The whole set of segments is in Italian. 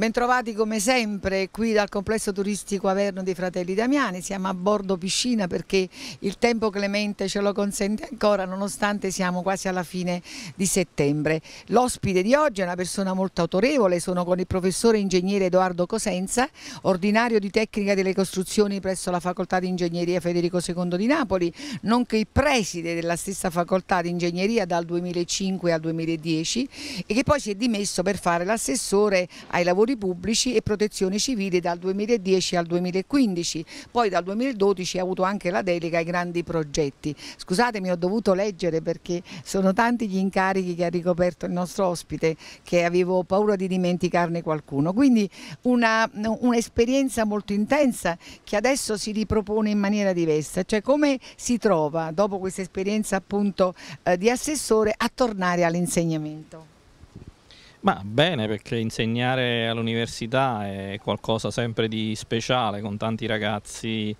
Bentrovati come sempre qui dal complesso turistico Averno dei Fratelli Damiani, siamo a bordo piscina perché il tempo clemente ce lo consente ancora nonostante siamo quasi alla fine di settembre. L'ospite di oggi è una persona molto autorevole, sono con il professore ingegnere Edoardo Cosenza, ordinario di tecnica delle costruzioni presso la facoltà di ingegneria Federico II di Napoli, nonché il preside della stessa facoltà di ingegneria dal 2005 al 2010 e che poi si è dimesso per fare l'assessore ai lavori lavori pubblici e protezione civile dal 2010 al 2015, poi dal 2012 ha avuto anche la delega ai grandi progetti. Scusatemi, ho dovuto leggere perché sono tanti gli incarichi che ha ricoperto il nostro ospite che avevo paura di dimenticarne qualcuno. Quindi un'esperienza un molto intensa che adesso si ripropone in maniera diversa, cioè come si trova dopo questa esperienza appunto eh, di assessore a tornare all'insegnamento? Ma bene, perché insegnare all'università è qualcosa sempre di speciale, con tanti ragazzi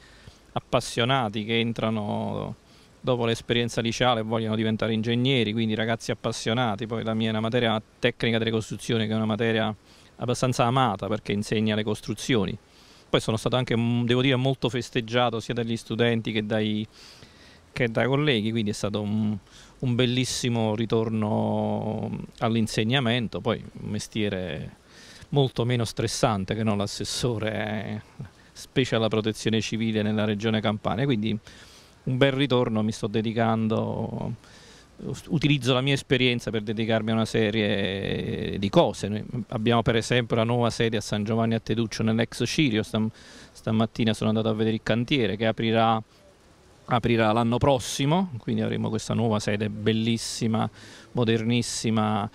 appassionati che entrano dopo l'esperienza liceale e vogliono diventare ingegneri, quindi ragazzi appassionati. Poi la mia è una materia tecnica delle costruzioni, che è una materia abbastanza amata perché insegna le costruzioni. Poi sono stato anche, mm, devo dire, molto festeggiato sia dagli studenti che dai, che dai colleghi, quindi è stato un un bellissimo ritorno all'insegnamento, poi un mestiere molto meno stressante che non l'assessore, eh, specie alla protezione civile nella regione Campania, quindi un bel ritorno, mi sto dedicando, utilizzo la mia esperienza per dedicarmi a una serie di cose. Noi mm, abbiamo per esempio la nuova sede a San Giovanni a Teduccio nell'ex Cirio, Stam stamattina sono andato a vedere il cantiere che aprirà aprirà l'anno prossimo, quindi avremo questa nuova sede bellissima, modernissima,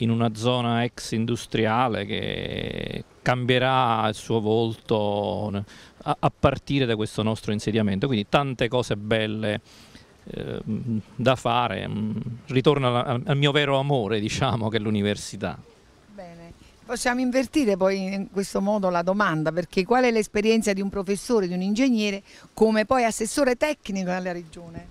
in una zona ex industriale che cambierà il suo volto a, partire da questo nostro insediamento, quindi tante cose belle ehm, da fare, mm, ritorno al mio vero amore diciamo che è l'università. Possiamo invertire poi in questo modo la domanda, perché qual è l'esperienza di un professore, di un ingegnere, come poi assessore tecnico nella regione?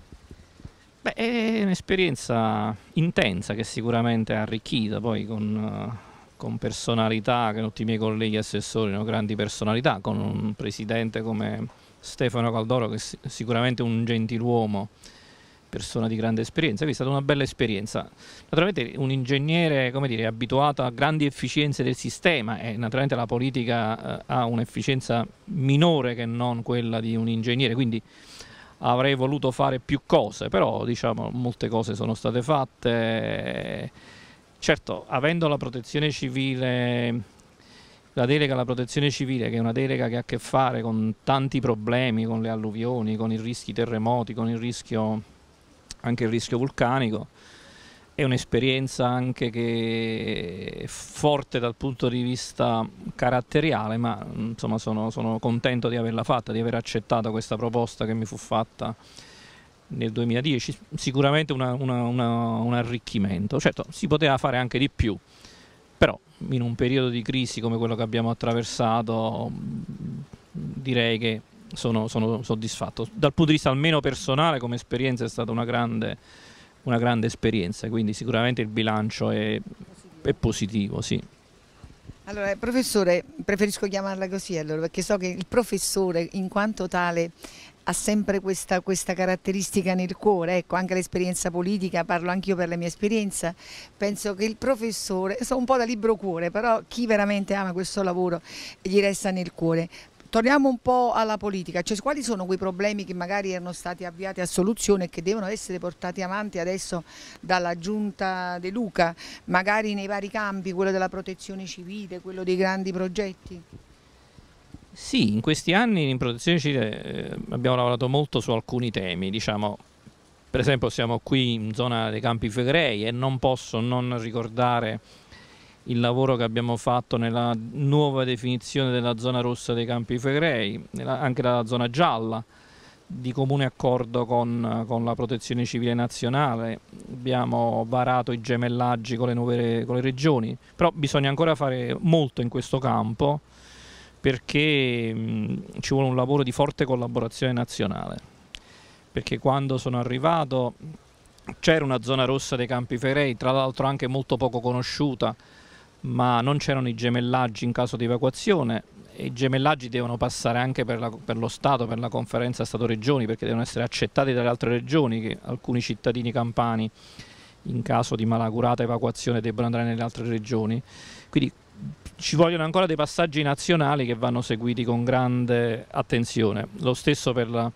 Beh, è un'esperienza intensa che sicuramente è arricchita poi con, eh, con personalità, che tutti i miei colleghi assessori hanno grandi personalità, con un presidente come Stefano Caldoro che è sicuramente un gentiluomo, persona di grande esperienza, quindi è stata una bella esperienza. Naturalmente un ingegnere dire, abituato a grandi efficienze del sistema e eh, naturalmente la politica eh, ha un'efficienza minore che non quella di un ingegnere, quindi avrei voluto fare più cose, però diciamo molte cose sono state fatte. Certo, avendo la protezione civile la delega alla protezione civile, che è una delega che ha a che fare con tanti problemi, con le alluvioni, con i rischi terremoti, con il rischio anche il rischio vulcanico. È un'esperienza anche che è forte dal punto di vista caratteriale, ma insomma sono, sono contento di averla fatta, di aver accettato questa proposta che mi fu fatta nel 2010. Sicuramente una, una, una, un arricchimento, certo si poteva fare anche di più, però in un periodo di crisi come quello che abbiamo attraversato direi che sono, sono, soddisfatto. Dal punto di vista almeno personale come esperienza è stata una grande, una grande esperienza, quindi sicuramente il bilancio è positivo, è positivo sì. Allora, professore, preferisco chiamarla così allora, perché so che il professore in quanto tale ha sempre questa, questa, caratteristica nel cuore, ecco, anche l'esperienza politica, parlo anch'io per la mia esperienza, penso che il professore, sono un po' da libro cuore, però chi veramente ama questo lavoro gli resta nel cuore torniamo un po' alla politica, cioè, quali sono quei problemi che magari erano stati avviati a soluzione e che devono essere portati avanti adesso dalla giunta De Luca, magari nei vari campi, quello della protezione civile, quello dei grandi progetti? Sì, in questi anni in protezione civile eh, abbiamo lavorato molto su alcuni temi, diciamo per esempio siamo qui in zona dei Campi Fegrei e non posso non ricordare il lavoro che abbiamo fatto nella nuova definizione della zona rossa dei Campi Flegrei, anche dalla zona gialla, di comune accordo con, con, la protezione civile nazionale, abbiamo varato i gemellaggi con le, nuove, con le regioni, però bisogna ancora fare molto in questo campo perché mh, ci vuole un lavoro di forte collaborazione nazionale, perché quando sono arrivato c'era una zona rossa dei Campi Ferrei, tra l'altro anche molto poco conosciuta, ma non c'erano i gemellaggi in caso di evacuazione i gemellaggi devono passare anche per, la, per lo Stato, per la conferenza Stato-Regioni, perché devono essere accettati dalle altre regioni, che alcuni cittadini campani in caso di malaugurata evacuazione debbano andare nelle altre regioni. Quindi ci vogliono ancora dei passaggi nazionali che vanno seguiti con grande attenzione. Lo stesso per la,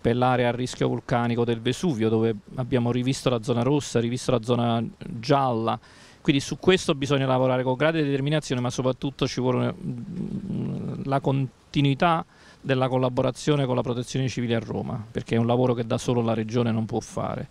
per l'area a rischio vulcanico del Vesuvio, dove abbiamo rivisto la zona rossa, rivisto la zona gialla, quindi su questo bisogna lavorare con grande determinazione, ma soprattutto ci vuole mm, la continuità della collaborazione con la protezione civile a Roma, perché è un lavoro che da solo la regione non può fare.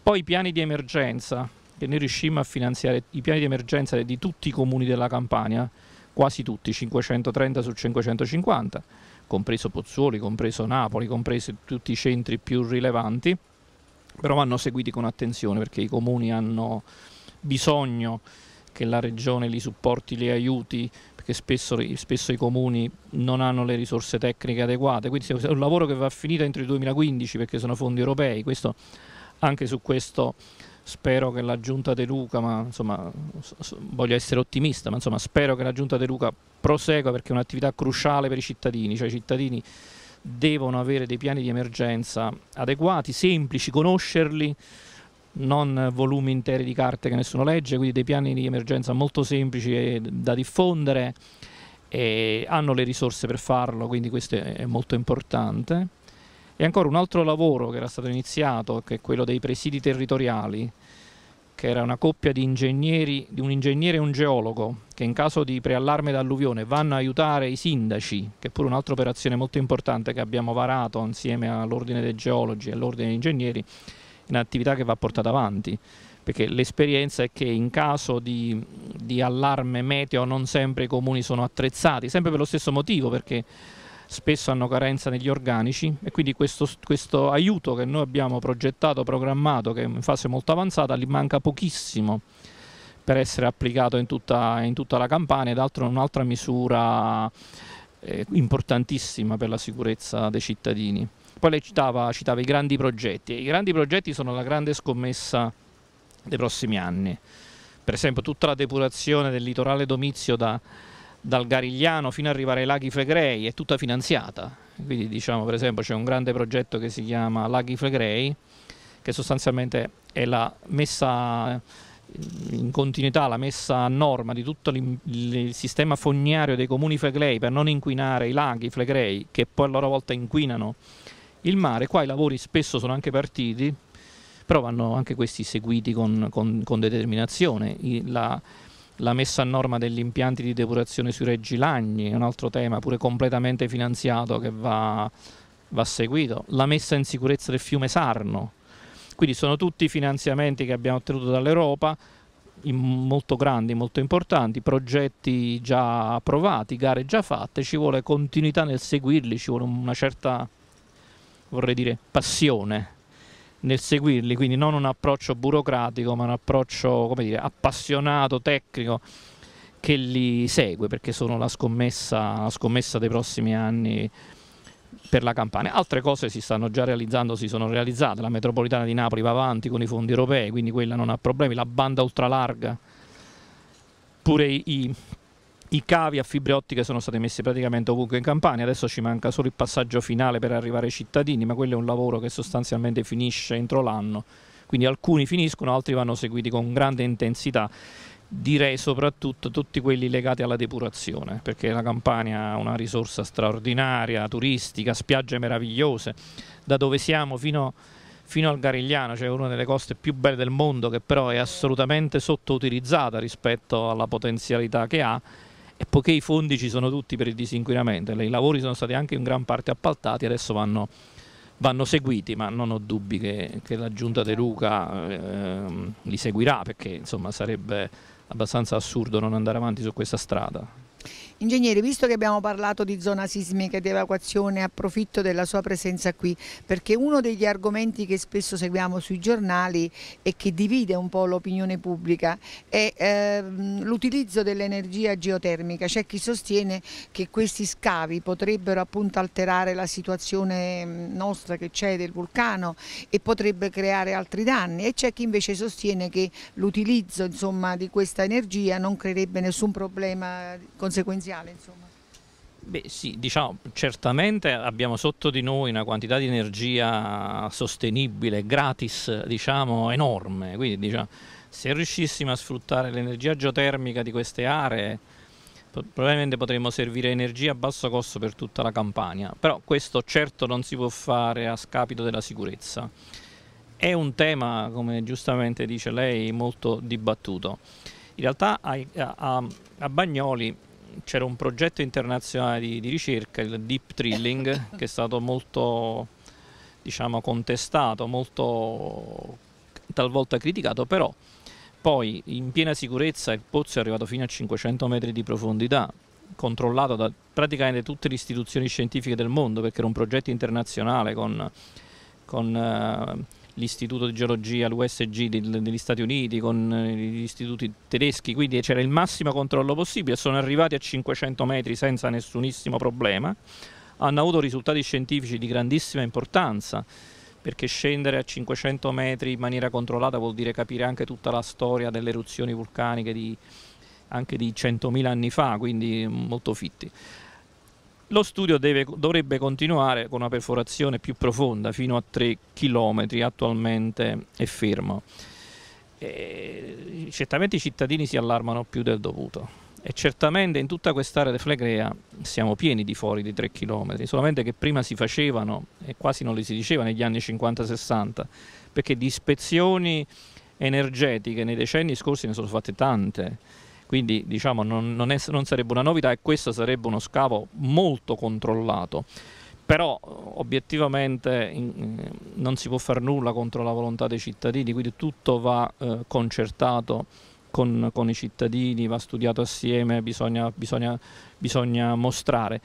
Poi i piani di emergenza, che noi riuscimmo a finanziare, i piani di emergenza di tutti i comuni della Campania, quasi tutti, 530 su 550, compreso Pozzuoli, compreso Napoli, compreso tutti i centri più rilevanti, però vanno seguiti con attenzione perché i comuni hanno bisogno che la regione li supporti, li aiuti, perché spesso, spesso, i comuni non hanno le risorse tecniche adeguate, quindi è un lavoro che va finito entro il 2015 perché sono fondi europei, questo, anche su questo spero che la Giunta De Luca, ma insomma voglio essere ottimista, ma insomma spero che la Giunta De Luca prosegua perché è un'attività cruciale per i cittadini, cioè i cittadini devono avere dei piani di emergenza adeguati, semplici, conoscerli, non volumi interi di carte che nessuno legge, quindi dei piani di emergenza molto semplici da diffondere e hanno le risorse per farlo, quindi questo è molto importante. E ancora un altro lavoro che era stato iniziato, che è quello dei presidi territoriali, che era una coppia di ingegneri, di un ingegnere e un geologo, che in caso di preallarme d'alluvione vanno a aiutare i sindaci, che è pure un'altra operazione molto importante che abbiamo varato insieme all'ordine dei geologi e all'ordine degli ingegneri, un'attività che va portata avanti perché l'esperienza è che in caso di, di, allarme meteo non sempre i comuni sono attrezzati, sempre per lo stesso motivo, perché spesso hanno carenza negli organici e quindi questo, questo aiuto che noi abbiamo progettato, programmato, che è in fase molto avanzata, gli manca pochissimo per essere applicato in tutta, in tutta la campagna ed altro un'altra misura eh, importantissima per la sicurezza dei cittadini. Poi lei citava, citava i grandi progetti i grandi progetti sono la grande scommessa dei prossimi anni. Per esempio tutta la depurazione del litorale domizio da, dal Garigliano fino ad arrivare ai laghi Flegrei è tutta finanziata. Quindi diciamo per esempio c'è un grande progetto che si chiama Laghi Flegrei che sostanzialmente è la messa in continuità, la messa a norma di tutto il sistema fognario dei comuni flegrei per non inquinare i laghi flegrei che poi a loro volta inquinano il mare, qua i lavori spesso sono anche partiti, però vanno anche questi seguiti con, con, con determinazione. I, la, la, messa a norma degli impianti di depurazione sui Reggi Lagni è un altro tema pure completamente finanziato che va, va seguito. La messa in sicurezza del fiume Sarno. Quindi sono tutti finanziamenti che abbiamo ottenuto dall'Europa, molto grandi, molto importanti, progetti già approvati, gare già fatte, ci vuole continuità nel seguirli, ci vuole una certa vorrei dire, passione nel seguirli, quindi non un approccio burocratico, ma un approccio dire, appassionato, tecnico che li segue perché sono la scommessa, la scommessa dei prossimi anni per la Campania. Altre cose si stanno già realizzando, si sono realizzate, la metropolitana di Napoli va avanti con i fondi europei, quindi quella non ha problemi, la banda ultralarga, pure i, i cavi a fibre ottiche sono stati messi praticamente ovunque in Campania, adesso ci manca solo il passaggio finale per arrivare ai cittadini, ma quello è un lavoro che sostanzialmente finisce entro l'anno, quindi alcuni finiscono, altri vanno seguiti con grande intensità, direi soprattutto tutti quelli legati alla depurazione, perché la Campania ha una risorsa straordinaria, turistica, spiagge meravigliose, da dove siamo fino fino al Garigliano, cioè una delle coste più belle del mondo che però è assolutamente sottoutilizzata rispetto alla potenzialità che ha e poiché i fondi ci sono tutti per il disinquinamento, i lavori sono stati anche in gran parte appaltati, adesso vanno, vanno seguiti, ma non ho dubbi che, che la Giunta De Luca eh, li seguirà perché insomma, sarebbe abbastanza assurdo non andare avanti su questa strada. Ingegnere, visto che abbiamo parlato di zona sismica ed evacuazione, approfitto della sua presenza qui, perché uno degli argomenti che spesso seguiamo sui giornali e che divide un po' l'opinione pubblica è ehm, l'utilizzo dell'energia geotermica. C'è chi sostiene che questi scavi potrebbero appunto alterare la situazione ehm, nostra che c'è del vulcano e potrebbe creare altri danni e c'è chi invece sostiene che l'utilizzo di questa energia non creerebbe nessun problema conseguenziale parafisiale, insomma. Beh sì, diciamo, certamente abbiamo sotto di noi una quantità di energia sostenibile, gratis, diciamo, enorme, quindi diciamo, se riuscissimo a sfruttare l'energia geotermica di queste aree probabilmente potremmo servire energia a basso costo per tutta la campagna, però questo certo non si può fare a scapito della sicurezza. È un tema, come giustamente dice lei, molto dibattuto. In realtà a, a, a Bagnoli c'era un progetto internazionale di, di, ricerca, il deep drilling, che è stato molto diciamo, contestato, molto talvolta criticato, però poi in piena sicurezza il pozzo è arrivato fino a 500 metri di profondità, controllato da praticamente tutte le istituzioni scientifiche del mondo, perché era un progetto internazionale con, con eh, l'Istituto di Geologia, l'USG degli Stati Uniti, con eh, gli istituti tedeschi, quindi c'era il massimo controllo possibile, sono arrivati a 500 metri senza nessunissimo problema, hanno avuto risultati scientifici di grandissima importanza, perché scendere a 500 metri in maniera controllata vuol dire capire anche tutta la storia delle eruzioni vulcaniche di, anche di 100.000 anni fa, quindi molto fitti. Lo studio deve, dovrebbe continuare con una perforazione più profonda, fino a 3 km attualmente è fermo. E certamente i cittadini si allarmano più del dovuto e certamente in tutta quest'area di Flegrea siamo pieni di fori di 3 km, solamente che prima si facevano e quasi non li si diceva negli anni 50-60, perché di ispezioni energetiche nei decenni scorsi ne sono fatte tante quindi diciamo non, non, è, non sarebbe una novità e questo sarebbe uno scavo molto controllato però obiettivamente in, eh, non si può fare nulla contro la volontà dei cittadini, quindi tutto va eh, concertato con, con, i cittadini, va studiato assieme, bisogna, bisogna, bisogna mostrare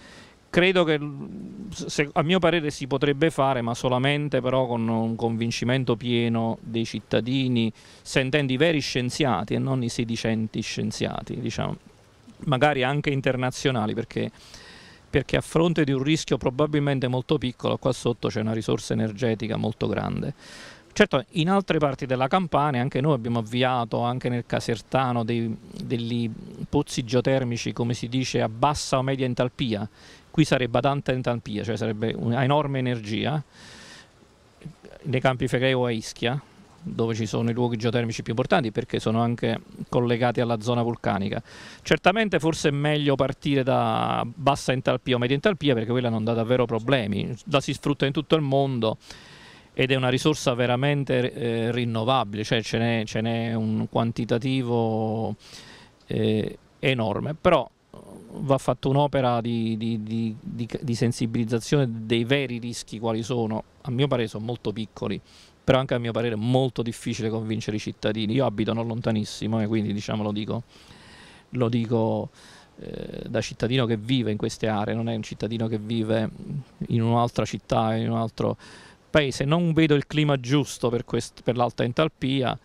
credo che mm, se, a mio parere si potrebbe fare, ma solamente però con un convincimento pieno dei cittadini, sentendo i veri scienziati e non i sedicenti scienziati, diciamo, magari anche internazionali, perché, perché a fronte di un rischio probabilmente molto piccolo, qua sotto c'è una risorsa energetica molto grande. Certo, in altre parti della Campania anche noi abbiamo avviato, anche nel Casertano, dei, degli, pozzi geotermici, come si dice, a bassa o media entalpia, qui sarebbe ad alta entalpia, cioè sarebbe un'enorme energia, nei campi Fecreo a Ischia, dove ci sono i luoghi geotermici più importanti perché sono anche collegati alla zona vulcanica. Certamente forse è meglio partire da bassa entalpia o media entalpia perché quella non dà davvero problemi, la si sfrutta in tutto il mondo ed è una risorsa veramente eh, rinnovabile, cioè ce n'è, un quantitativo eh, enorme, però uh, va fatta un'opera di, di, di, di, sensibilizzazione dei veri rischi quali sono, a mio parere sono molto piccoli, però anche a mio parere è molto difficile convincere i cittadini. Io abito non lontanissimo e eh, quindi diciamo, lo dico, lo dico eh, da cittadino che vive in queste aree, non è un cittadino che vive in un'altra città, in un altro paese. Non vedo il clima giusto per, per l'alta entalpia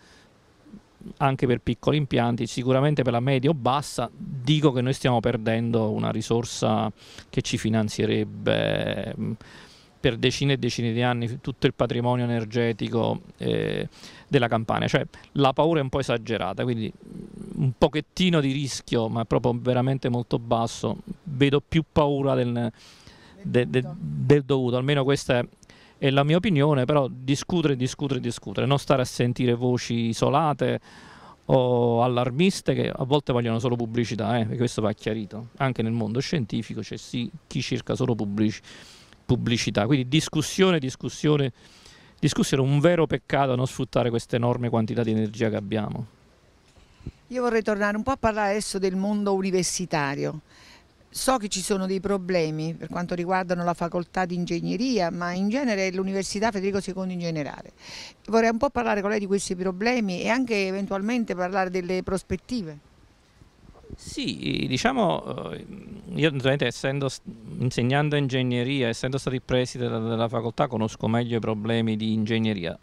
anche per piccoli impianti, sicuramente per la media o bassa, dico che noi stiamo perdendo una risorsa che ci finanzierebbe mm, per decine e decine di anni tutto il patrimonio energetico eh, della Campania. Cioè la paura è un po' esagerata, quindi mm, un pochettino di rischio, ma proprio veramente molto basso. Vedo più paura del, del, del, del dovuto, almeno questa è è la mia opinione, però discutere, discutere, discutere, non stare a sentire voci isolate o allarmiste che a volte vogliono solo pubblicità, eh, perché questo va chiarito, anche nel mondo scientifico c'è sì, chi cerca solo pubblici, pubblicità, quindi discussione, discussione, discussione, un vero peccato a non sfruttare questa enorme quantità di energia che abbiamo. Io vorrei tornare un po' a parlare adesso del mondo universitario. So che ci sono dei problemi per quanto riguardano la facoltà di ingegneria, ma in genere l'Università Federico II in generale. Vorrei un po' parlare con lei di questi problemi e anche eventualmente parlare delle prospettive. Sì, diciamo, eh, io essendo, insegnando ingegneria, essendo stato il preside della facoltà, conosco meglio i problemi di ingegneria.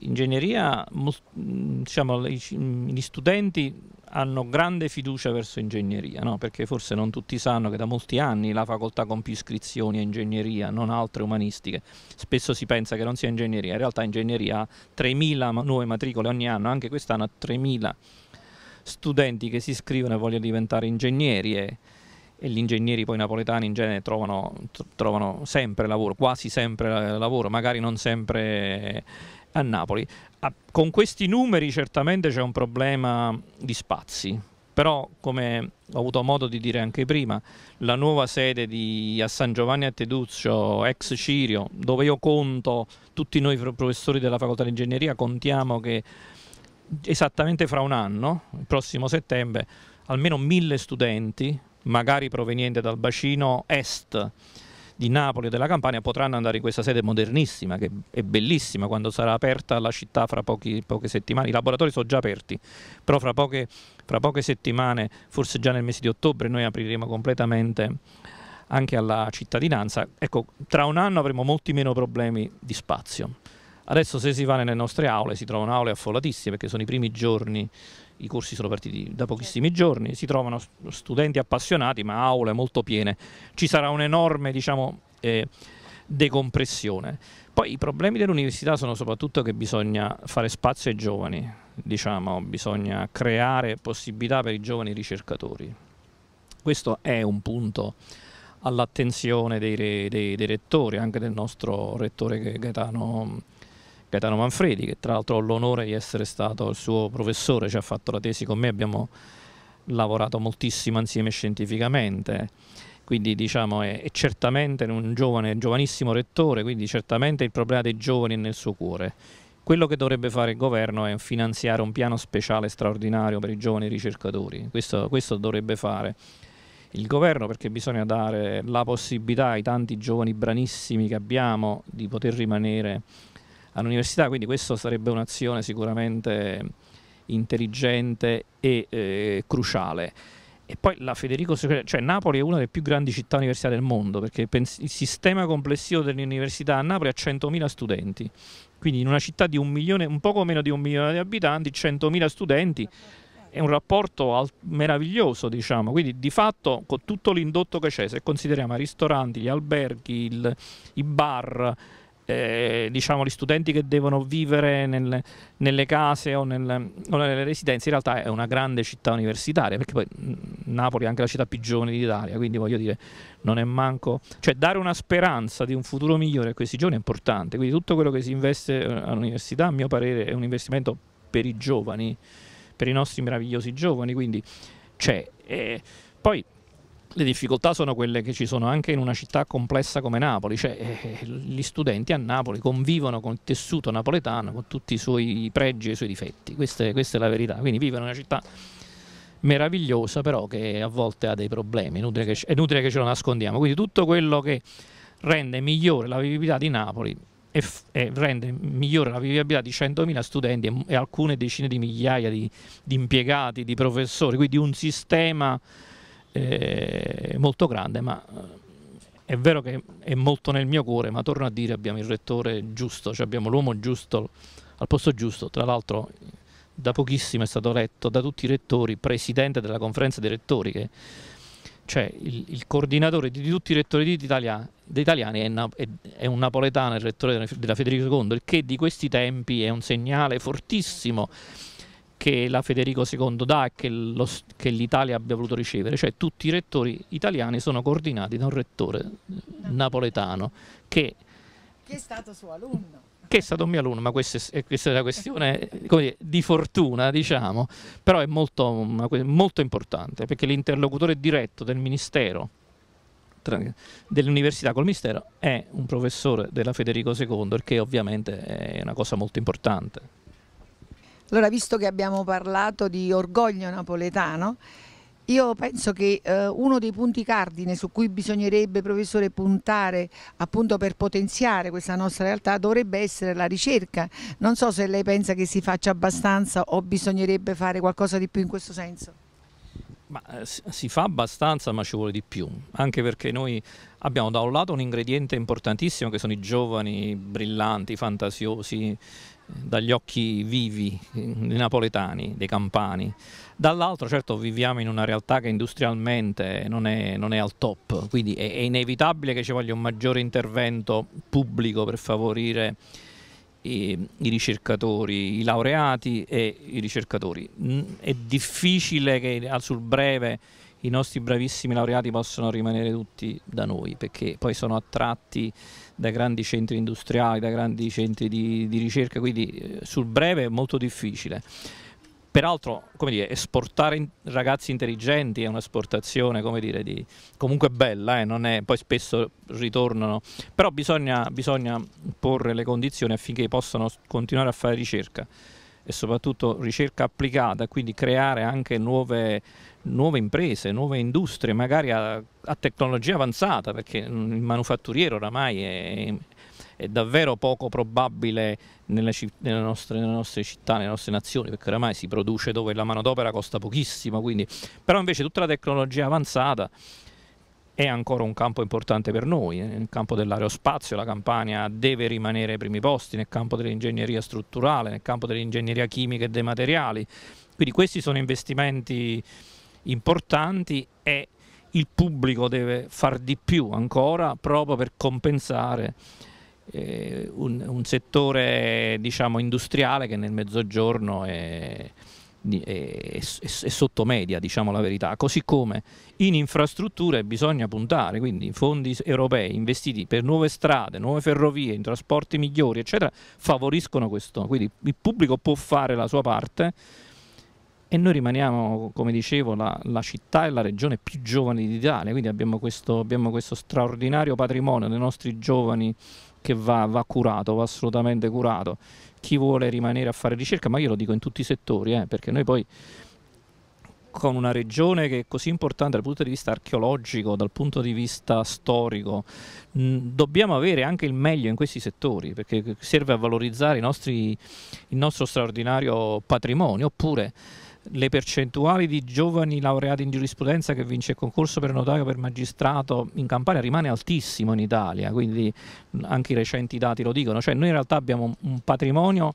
Ingegneria, diciamo, gli studenti hanno grande fiducia verso ingegneria, no? perché forse non tutti sanno che da molti anni la facoltà con più iscrizioni è ingegneria, non altre umanistiche. Spesso si pensa che non sia ingegneria, in realtà ingegneria ha 3.000 nuove matricole ogni anno, anche quest'anno ha 3.000 studenti che si iscrivono e vogliono diventare ingegneri e, e gli ingegneri poi napoletani in genere trovano, trovano sempre lavoro, quasi sempre eh, lavoro, magari non sempre a Napoli. Ah, con questi numeri certamente c'è un problema di spazi, però come ho avuto modo di dire anche prima, la nuova sede di, a San Giovanni a Teduccio, ex Cirio, dove io conto, tutti noi professori della facoltà di ingegneria contiamo che esattamente fra un anno, il prossimo settembre, almeno mille studenti, magari provenienti dal bacino est, di Napoli e della Campania potranno andare in questa sede modernissima, che è bellissima quando sarà aperta la città fra pochi, poche settimane. I laboratori sono già aperti, però fra poche, fra poche settimane, forse già nel mese di ottobre, noi apriremo completamente anche alla cittadinanza. Ecco, tra un anno avremo molti meno problemi di spazio. Adesso se si va nelle nostre aule si trovano aule affollatissime perché sono i primi giorni i corsi sono partiti da pochissimi giorni, si trovano studenti appassionati ma aule molto piene, ci sarà un'enorme diciamo, eh, decompressione. Poi i problemi dell'università sono soprattutto che bisogna fare spazio ai giovani, diciamo, bisogna creare possibilità per i giovani ricercatori. Questo è un punto all'attenzione dei, dei, dei rettori, anche del nostro rettore Gaetano Gaetano Manfredi, che tra l'altro ho l'onore di essere stato il suo professore, cioè ha fatto la tesi con me, abbiamo lavorato moltissimo insieme scientificamente. Quindi diciamo è, è certamente un giovane, giovanissimo rettore, quindi certamente il problema dei giovani è nel suo cuore. Quello che dovrebbe fare il governo è finanziare un piano speciale straordinario per i giovani ricercatori, questo, questo dovrebbe fare il governo perché bisogna dare la possibilità ai tanti giovani branissimi che abbiamo di poter rimanere all'università, quindi questa sarebbe un'azione sicuramente intelligente e eh, cruciale. E poi la Federico Secretari, cioè Napoli è una delle più grandi città universitarie del mondo, perché il sistema complessivo dell'università a Napoli ha 100.000 studenti, quindi in una città di un, milione, un poco meno di un milione di abitanti, 100.000 studenti è un rapporto meraviglioso, diciamo. Quindi di fatto con tutto l'indotto che c'è, se consideriamo i ristoranti, gli alberghi, il, i bar, eh, diciamo, gli studenti che devono vivere nel, nelle case o, nel, o, nelle residenze, in realtà è una grande città universitaria, perché poi Napoli è anche la città più giovane d'Italia, quindi voglio dire, non è manco... Cioè dare una speranza di un futuro migliore a questi giovani è importante, quindi tutto quello che si investe eh, all'università, a mio parere, è un investimento per i giovani, per i nostri meravigliosi giovani, quindi c'è... Cioè, eh, poi le difficoltà sono quelle che ci sono anche in una città complessa come Napoli, cioè eh, eh, gli studenti a Napoli convivono con il tessuto napoletano, con tutti i suoi pregi e i suoi difetti, questa è, questa è la verità, quindi vivono in una città meravigliosa però che a volte ha dei problemi, è inutile che, è inutile che ce lo nascondiamo, quindi tutto quello che rende migliore la vivibilità di Napoli e, e rende migliore la vivibilità di 100.000 studenti e, e, alcune decine di migliaia di, di impiegati, di professori, quindi un sistema eh, molto grande, ma eh, è vero che è molto nel mio cuore, ma torno a dire abbiamo il rettore giusto, cioè abbiamo l'uomo giusto al posto giusto, tra l'altro da pochissimo è stato eletto da tutti i rettori, presidente della conferenza dei rettori, che, cioè il, il coordinatore di, di tutti i rettori d'Italia, italiani è, è, è, un napoletano, il rettore della Federico II, il che di questi tempi è un segnale fortissimo che la Federico II dà e che, l'Italia abbia voluto ricevere, cioè tutti i rettori italiani sono coordinati da un rettore eh, napoletano che, che è stato suo alunno che è stato un mio alunno, ma questa è, eh, questa è una questione eh, dire, di fortuna, diciamo, però è molto, mm, molto importante perché l'interlocutore diretto del Ministero, dell'Università col Ministero, è un professore della Federico II, il che ovviamente è una cosa molto importante. Allora, visto che abbiamo parlato di orgoglio napoletano, io penso che eh, uno dei punti cardine su cui bisognerebbe, professore, puntare appunto per potenziare questa nostra realtà dovrebbe essere la ricerca. Non so se lei pensa che si faccia abbastanza o bisognerebbe fare qualcosa di più in questo senso. Ma, eh, si fa abbastanza ma ci vuole di più, anche perché noi abbiamo da un lato un ingrediente importantissimo che sono i giovani brillanti, fantasiosi, dagli occhi vivi eh, dei napoletani, dei campani. Dall'altro certo viviamo in una realtà che industrialmente non è, non è al top, quindi è, è, inevitabile che ci voglia un maggiore intervento pubblico per favorire i, ehm, i ricercatori, i laureati e i ricercatori. È difficile che sul breve i nostri bravissimi laureati possano rimanere tutti da noi perché poi sono attratti da grandi centri industriali, da grandi centri di, di ricerca, quindi eh, sul breve è molto difficile peraltro come dire, esportare ragazzi intelligenti è un'esportazione comunque bella, eh, è, poi spesso ritornano, però bisogna, bisogna porre le condizioni affinché possano continuare a fare ricerca e soprattutto ricerca applicata, quindi creare anche nuove, nuove imprese, nuove industrie, magari a, a, tecnologia avanzata, perché il manufatturiero oramai è, è davvero poco probabile nelle, nelle, nostre, nelle, nostre, città, nelle nostre nazioni, perché oramai si produce dove la manodopera costa pochissimo, quindi... però invece tutta la tecnologia avanzata è ancora un campo importante per noi, eh. nel campo dell'aerospazio la Campania deve rimanere ai primi posti, nel campo dell'ingegneria strutturale, nel campo dell'ingegneria chimica e dei materiali, quindi questi sono investimenti importanti e il pubblico deve far di più ancora proprio per compensare eh, un, un, settore diciamo, industriale che nel mezzogiorno è è, è, sotto media, diciamo la verità, così come in infrastrutture bisogna puntare, quindi fondi europei investiti per nuove strade, nuove ferrovie, in trasporti migliori, eccetera, favoriscono questo. Quindi il pubblico può fare la sua parte e noi rimaniamo, come dicevo, la, la città e la regione più giovane d'Italia, quindi abbiamo questo, abbiamo questo straordinario patrimonio dei nostri giovani che va, va curato, va assolutamente curato. Chi vuole rimanere a fare ricerca, ma io lo dico in tutti i settori, eh, perché noi poi con una regione che è così importante dal punto di vista archeologico, dal punto di vista storico, dobbiamo avere anche il meglio in questi settori perché serve a valorizzare nostri, il nostro straordinario patrimonio, oppure le percentuali di giovani laureati in giurisprudenza che vince il concorso per notaio per magistrato in Campania rimane altissimo in Italia, quindi anche i recenti dati lo dicono, cioè noi in realtà abbiamo un patrimonio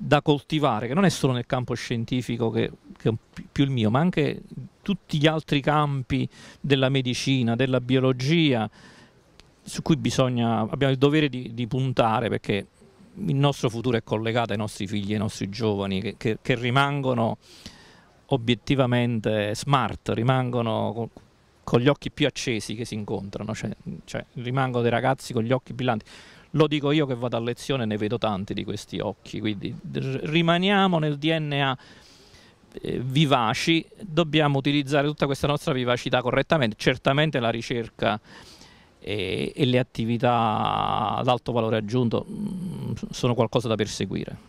da coltivare, che non è solo nel campo scientifico che, che è più il mio, ma anche tutti gli altri campi della medicina, della biologia, su cui bisogna, abbiamo il dovere di, di puntare perché il nostro futuro è collegato ai nostri figli, ai nostri giovani che, che, che rimangono obiettivamente smart, rimangono con, con gli occhi più accesi che si incontrano, cioè, cioè, rimangono dei ragazzi con gli occhi brillanti. Lo dico io che vado a lezione e ne vedo tanti di questi occhi, quindi rimaniamo nel DNA eh, vivaci, dobbiamo utilizzare tutta questa nostra vivacità correttamente, certamente la ricerca e, e le attività ad alto valore aggiunto mm, sono qualcosa da perseguire.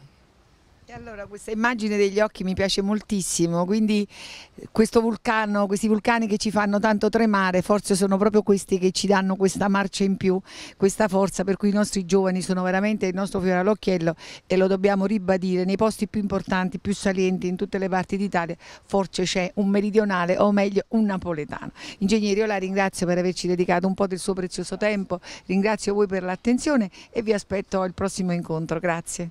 Allora, questa immagine degli occhi mi piace moltissimo, quindi eh, questo vulcano, questi vulcani che ci fanno tanto tremare, forse sono proprio questi che ci danno questa marcia in più, questa forza per cui i nostri giovani sono veramente il nostro fiore all'occhiello e lo dobbiamo ribadire nei posti più importanti, più salienti in tutte le parti d'Italia, forse c'è un meridionale o meglio un napoletano. Ingegnere, io la ringrazio per averci dedicato un po' del suo prezioso tempo, ringrazio voi per l'attenzione e vi aspetto al prossimo incontro, grazie.